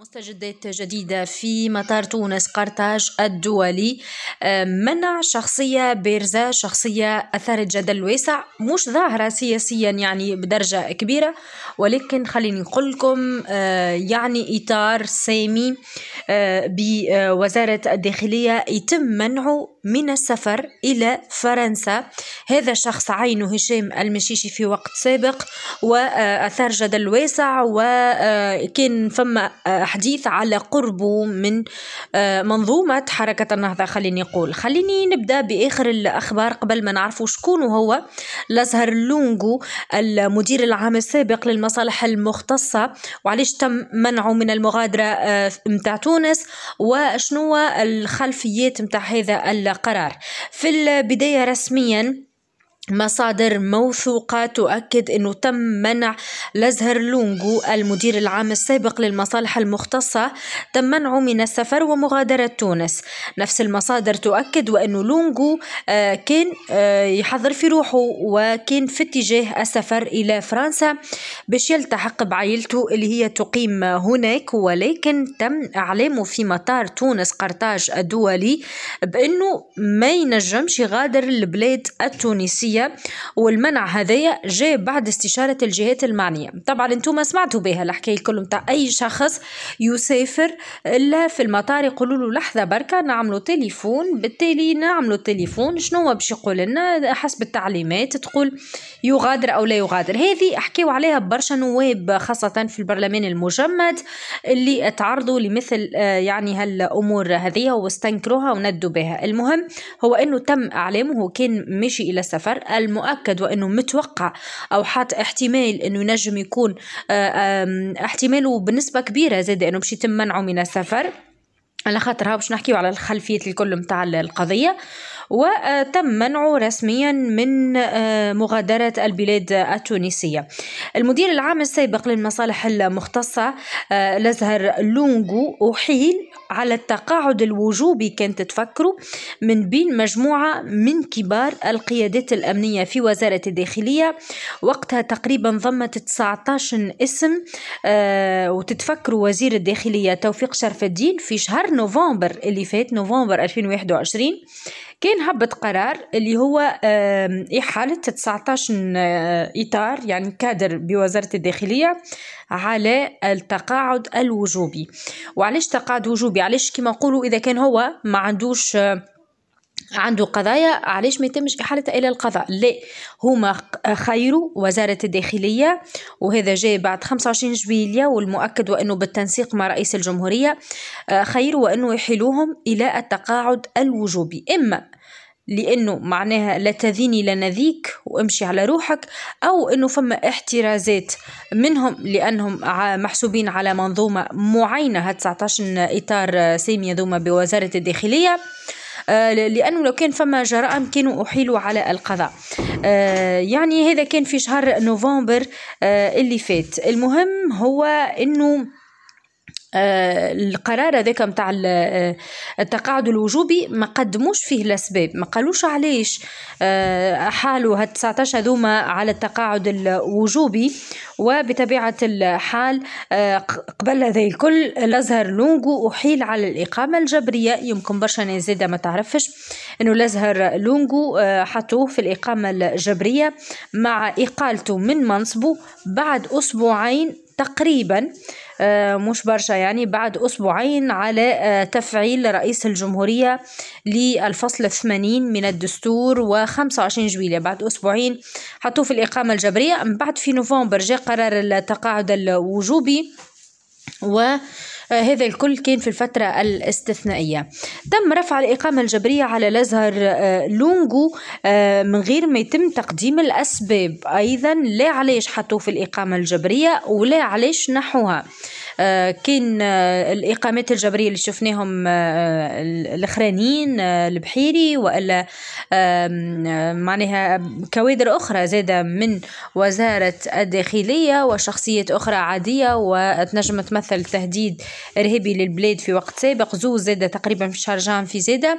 مستجدات جديدة في مطار تونس قرطاج الدولي آه، منع شخصية بارزة شخصية أثارت جدل واسع مش ظاهرة سياسيا يعني بدرجة كبيرة ولكن خليني نقول لكم آه، يعني إطار سامي آه، بوزارة الداخلية يتم منعه من السفر إلى فرنسا هذا شخص عينه هشام المشيشي في وقت سابق وأثار جدل واسع وكان فما حديث على قربه من آه، منظومة حركة النهضة خليني أقول خليني نبدأ بآخر الأخبار قبل ما نعرفوا شكون هو لازهر لونغو المدير العام السابق للمصالح المختصة وعلاش تم منعه من المغادرة آه، متاع تونس وشنو الخلفيات متاع هذا قرار في البداية رسميا مصادر موثوقة تؤكد أنه تم منع لازهر لونغو المدير العام السابق للمصالح المختصة تم منعه من السفر ومغادرة تونس نفس المصادر تؤكد وأنه لونغو آه، كان آه، يحضر في روحه وكان في اتجاه السفر إلى فرنسا باش يلتحق بعائلته اللي هي تقيم هناك ولكن تم إعلامه في مطار تونس قرطاج الدولي بأنه ما ينجمش يغادر البلاد التونسية والمنع هذايا جاء بعد استشارة الجهات المعنية طبعا انتم سمعتوا بها الحكاية الكل متاع أي شخص يسافر إلا في المطار يقولوا له لحظة بركة نعملوا تليفون بالتالي نعملوا تليفون شنو باش يقول لنا حسب التعليمات تقول يغادر أو لا يغادر هذه حكيوا عليها برشا نواب خاصة في البرلمان المجمد اللي تعرضوا لمثل آه، يعني هالأمور هذه واستنكروها وندوا بها المهم هو أنه تم إعلامه كان ماشي إلى السفر المؤكد وانه متوقع او حتى احتمال انه نجم يكون آه، احتماله بنسبه كبيره زاد انه باش يتم منعه من السفر على خاطر هاو باش نحكيو على الخلفيه الكل متاع القضيه وتم منعه رسميا من آه، مغادرة البلاد التونسية المدير العام السابق للمصالح المختصة آه، الأزهر لونغو أحيل على التقاعد الوجوبي كانت تفكروا من بين مجموعة من كبار القيادات الأمنية في وزارة الداخلية وقتها تقريبا ضمت 19 اسم آه، وتتفكروا وزير الداخلية توفيق شرف الدين في شهر نوفمبر اللي فات نوفمبر 2021 كان هبط قرار اللي هو إحالة 19 آه، إطار يعني كادر بوزارة الداخلية على التقاعد الوجوبي وعلاش تقاعد وجوبي علاش كما نقولوا إذا كان هو ما عندوش آه، عنده قضايا علاش ما يتمش احالتها الى القضاء لا هما خيروا وزاره الداخليه وهذا جاي بعد 25 جويلية والمؤكد وانه بالتنسيق مع رئيس الجمهوريه آه، خيروا وانه يحيلوهم الى التقاعد الوجوبي اما لانه معناها لا تذيني لا نذيك وامشي على روحك او انه فما احترازات منهم لانهم محسوبين على منظومه معينه 19 اطار ساميه ذوما بوزاره الداخليه آه، لأنه لو كان فما جرائم كانوا أحيلوا على القضاء آه، يعني هذا كان في شهر نوفمبر آه، اللي فات المهم هو أنه آه، القرار هذاك متاع آه، التقاعد الوجوبي ما قدموش فيه الاسباب ما قالوش علاش آه، حالوا هاد 19 هذوما على التقاعد الوجوبي وبطبيعه الحال قبل هذا الكل الازهر لونغو احيل على الاقامه الجبريه يمكن برشا ناس زاده ما تعرفش انه الازهر لونغو حطوه في الاقامه الجبريه مع اقالته من منصبه بعد اسبوعين تقريبا آه، مش برشا يعني بعد أسبوعين على آه، تفعيل رئيس الجمهورية للفصل 80 من الدستور و25 جويلية بعد أسبوعين حطوه في الإقامة الجبرية من بعد في نوفمبر جاء قرار التقاعد الوجوبي و هذا الكل كان في الفترة الاستثنائية تم رفع الإقامة الجبرية على الأزهر آه، لونغو آه، من غير ما يتم تقديم الأسباب أيضا لا علاش حطوه في الإقامة الجبرية ولا علاش نحوها آه، كاين آه، الاقامات الجبريه اللي شفناهم آه، الاخرانيين البحيري والا معناها كوادر اخرى زاده من وزاره الداخليه وشخصيات اخرى عاديه وتنجم تمثل تهديد ارهابي للبلاد في وقت سابق زو زاده تقريبا في شارجان في زاده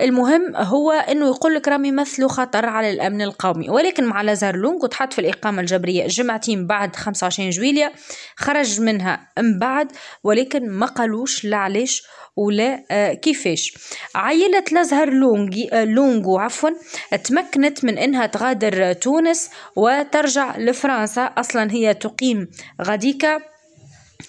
المهم هو انه يقول لك راهم يمثلوا خطر على الامن القومي ولكن مع لازار لونغ وتحط في الاقامه الجبريه جمعتين بعد 25 جويليا خرج منها من بعد ولكن ما قالوش لا علاش ولا آه، كيفاش عائلة الازهر لونجي آه، لونجو عفوا تمكنت من انها تغادر تونس وترجع لفرنسا اصلا هي تقيم غديكا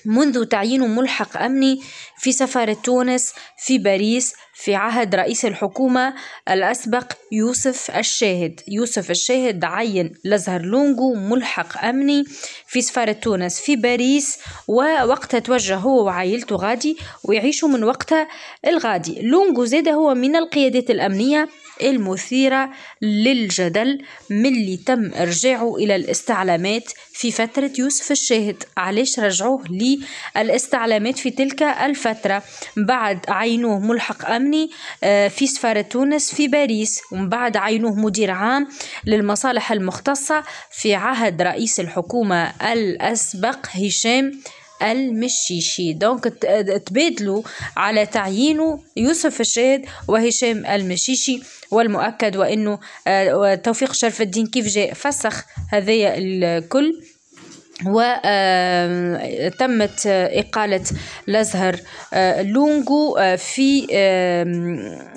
منذ تعيين ملحق أمني في سفارة تونس في باريس في عهد رئيس الحكومة الأسبق يوسف الشاهد يوسف الشاهد عين لزهر لونجو ملحق أمني في سفارة تونس في باريس ووقتها توجه هو وعائلته غادي ويعيشوا من وقتها الغادي لونجو زاد هو من القيادات الأمنية المثيرة للجدل من اللي تم إرجاعه إلى الاستعلامات في فترة يوسف الشاهد علاش رجعوه للاستعلامات في تلك الفترة بعد عينوه ملحق أمني آه، في سفارة تونس في باريس ومن بعد عينوه مدير عام للمصالح المختصة في عهد رئيس الحكومة الأسبق هشام المشيشي دونك تبادلوا على تعيينه يوسف الشاهد وهشام المشيشي والمؤكد وانه آه، توفيق شرف الدين كيف جاء فسخ هذايا الكل وتمت إقالة لازهر آه، لونغو آه، في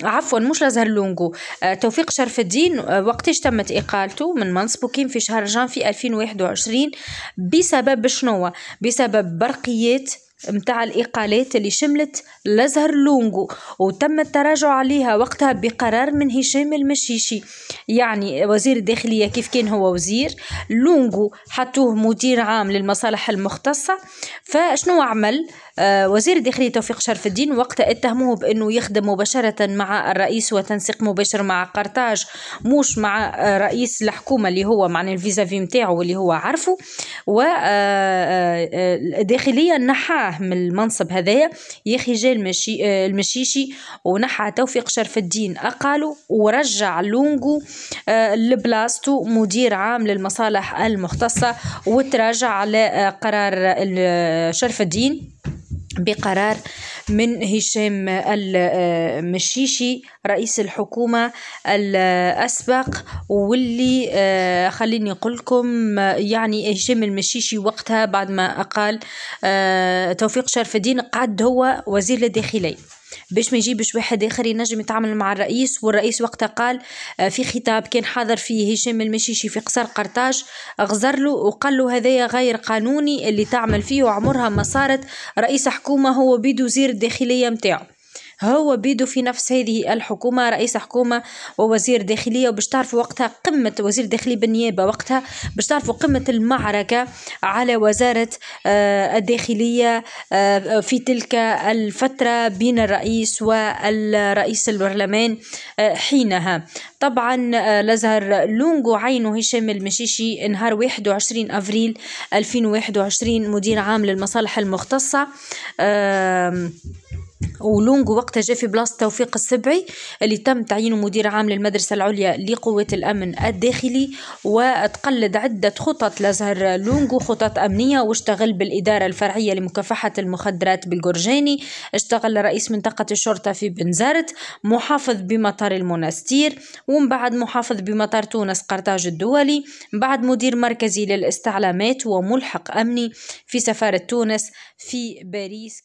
عفوا مش لازهر لونغو آه، توفيق شرف الدين وقتاش تمت إقالته من منصبه كيم في شهر جان في 2021 بسبب شنو بسبب برقيات متاع الإقالات اللي شملت الأزهر لونغو وتم التراجع عليها وقتها بقرار من هشام المشيشي يعني وزير الداخلية كيف كان هو وزير لونغو حطوه مدير عام للمصالح المختصة فشنو عمل آه وزير الداخلية توفيق شرف الدين وقتها اتهموه بأنه يخدم مباشرة مع الرئيس وتنسيق مباشر مع قرطاج مش مع رئيس الحكومة اللي هو معنى الفيزا في متاعه واللي هو عارفه وداخلية آه، آه، آه، نحاه نحاه من المنصب هذايا يا اخي جا المشي المشيشي ونحى توفيق شرف الدين اقالو ورجع لونغو آه، لبلاصتو مدير عام للمصالح المختصه وتراجع على آه، قرار شرف الدين بقرار من هشام المشيشي رئيس الحكومة الأسبق واللي آه، خليني نقول لكم يعني هشام المشيشي وقتها بعد ما أقال آه، توفيق شرف الدين قعد هو وزير الداخلية باش ما يجيبش واحد اخر ينجم يتعامل مع الرئيس والرئيس وقتها قال آه، في خطاب كان حاضر فيه هشام المشيشي في قصر قرطاج غزر له وقال له هذايا غير قانوني اللي تعمل فيه وعمرها ما صارت رئيس حكومه هو بيد وزير الداخليه نتاعو هو بيدو في نفس هذه الحكومة رئيس حكومة ووزير داخلية وباش تعرفوا وقتها قمة وزير داخلية بالنيابة وقتها باش تعرفوا قمة المعركة على وزارة آه، الداخلية آه، في تلك الفترة بين الرئيس والرئيس البرلمان آه، حينها طبعا الازهر لونغو عينه هشام المشيشي نهار 21 افريل 2021 مدير عام للمصالح المختصه ولونغو وقتها جاء في بلاصة توفيق السبعي اللي تم تعيينه مدير عام للمدرسة العليا لقوة الأمن الداخلي وتقلد عدة خطط لازهر لونغو خطط أمنية واشتغل بالإدارة الفرعية لمكافحة المخدرات بالجرجاني اشتغل رئيس منطقة الشرطة في بنزرت محافظ بمطار المنستير ومن بعد محافظ بمطار تونس قرطاج الدولي من بعد مدير مركزي للاستعلامات وملحق أمني في سفارة تونس في باريس